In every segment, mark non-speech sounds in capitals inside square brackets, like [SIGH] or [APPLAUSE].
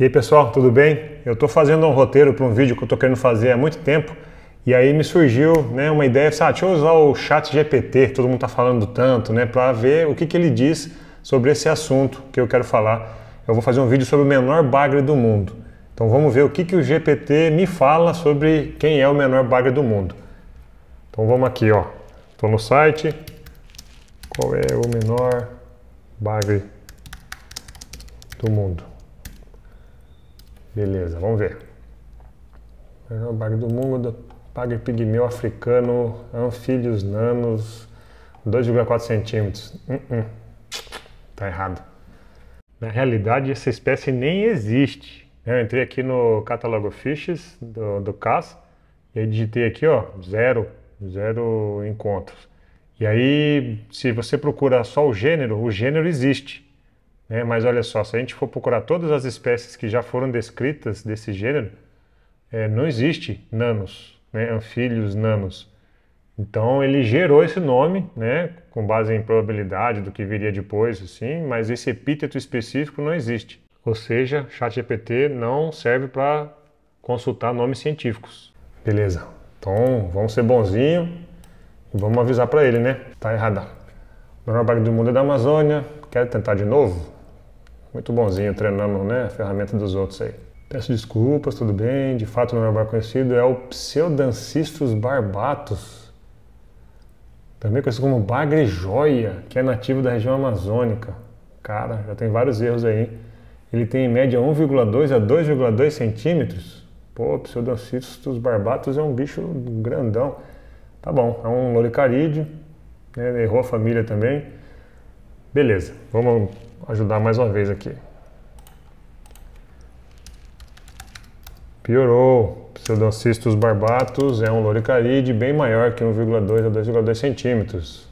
E aí pessoal, tudo bem? Eu estou fazendo um roteiro para um vídeo que eu estou querendo fazer há muito tempo e aí me surgiu né, uma ideia, ah, deixa eu usar o chat GPT, todo mundo está falando tanto, né, para ver o que, que ele diz sobre esse assunto que eu quero falar. Eu vou fazer um vídeo sobre o menor bagre do mundo. Então vamos ver o que, que o GPT me fala sobre quem é o menor bagre do mundo. Então vamos aqui, ó. Estou no site. Qual é o menor bagre do mundo? Beleza, vamos ver. É Bago do mundo, Pagre Pigmeu Africano, Anfílios Nanos, 2,4 centímetros. Uh -uh. Tá errado. Na realidade, essa espécie nem existe. Eu entrei aqui no catálogo Fishes do, do CAS e aí digitei aqui, ó, zero, zero encontros. E aí, se você procura só o gênero, o gênero existe. Né? Mas olha só, se a gente for procurar todas as espécies que já foram descritas desse gênero, é, não existe nanos, né? anfílios nanos. Então ele gerou esse nome, né, com base em probabilidade do que viria depois, assim, mas esse epíteto específico não existe. Ou seja, ChatGPT não serve para consultar nomes científicos. Beleza. Então vamos ser bonzinho e vamos avisar para ele, né? Tá errado. Menor parque do mundo é da Amazônia. Quero tentar de novo? muito bonzinho treinando né, a ferramenta dos outros aí. Peço desculpas, tudo bem, de fato não é o bar conhecido, é o Pseudancistus barbatus, também conhecido como bagrejoia, que é nativo da região amazônica. Cara, já tem vários erros aí. Ele tem em média 1,2 a 2,2 centímetros. Pô, Pseudancistus barbatus é um bicho grandão. Tá bom, é um loricarídeo, né, errou a família também. Beleza, vamos ajudar mais uma vez aqui. Piorou. Pseudoncistus barbatus é um loricaride bem maior que 1,2 a 2,2 centímetros.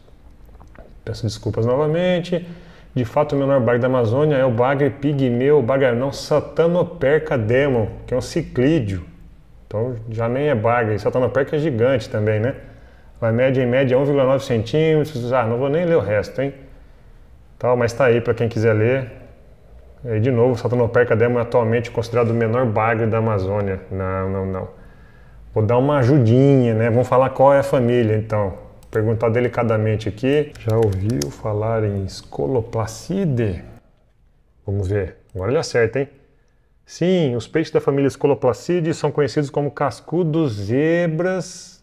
Peço desculpas novamente. De fato, o menor bagre da Amazônia é o bagre pigmeu, bagarnão satanoperca demon, que é um ciclídeo. Então já nem é bagre, satanoperca é gigante também, né? A média em média é 1,9 centímetros. Ah, não vou nem ler o resto, hein? Tal, mas está aí para quem quiser ler. E, de novo, Saturnopeica demo é atualmente considerado o menor bagre da Amazônia. Não, não, não. Vou dar uma ajudinha, né? Vamos falar qual é a família, então. Perguntar delicadamente aqui. Já ouviu falar em Scoloplacide? Vamos ver. Agora ele acerta, hein? Sim, os peixes da família Scoloplacide são conhecidos como cascudos zebras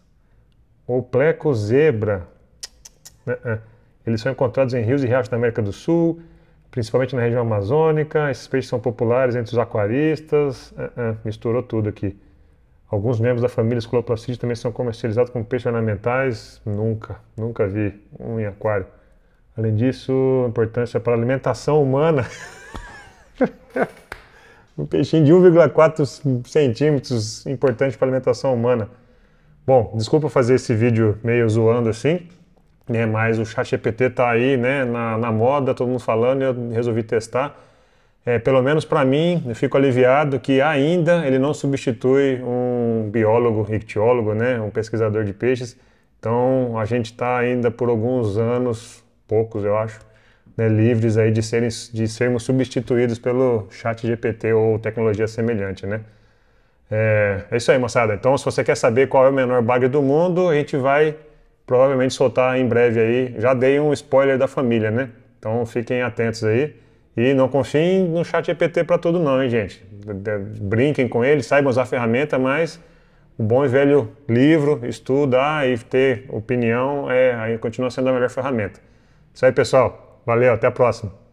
ou pleco zebra. Uh né, -uh. É. Eles são encontrados em rios e riachos da América do Sul, principalmente na região amazônica. Esses peixes são populares entre os aquaristas. Uh -uh, misturou tudo aqui. Alguns membros da família Sculoplacidae também são comercializados como peixes ornamentais. Nunca, nunca vi um em aquário. Além disso, importância para a alimentação humana. [LAUGHS] um peixinho de 1,4 centímetros, importante para a alimentação humana. Bom, desculpa fazer esse vídeo meio zoando assim, né? Mas o ChatGPT está aí, né? Na, na, moda, todo mundo falando, e eu resolvi testar. É, pelo menos para mim, eu fico aliviado que ainda ele não substitui um biólogo, ictiólogo, né? Um pesquisador de peixes. Então a gente está ainda por alguns anos, poucos eu acho, né, livres aí de, serem, de sermos substituídos pelo chat GPT ou tecnologia semelhante, né? É, é, isso aí, moçada. Então, se você quer saber qual é o menor bug do mundo, a gente vai provavelmente soltar em breve aí. Já dei um spoiler da família, né? Então fiquem atentos aí. E não confiem no chat EPT para tudo não, hein, gente? Brinquem com ele, saibam usar a ferramenta, mas o bom e velho livro, estudar e ter opinião é, aí continua sendo a melhor ferramenta. Isso aí, pessoal. Valeu, até a próxima.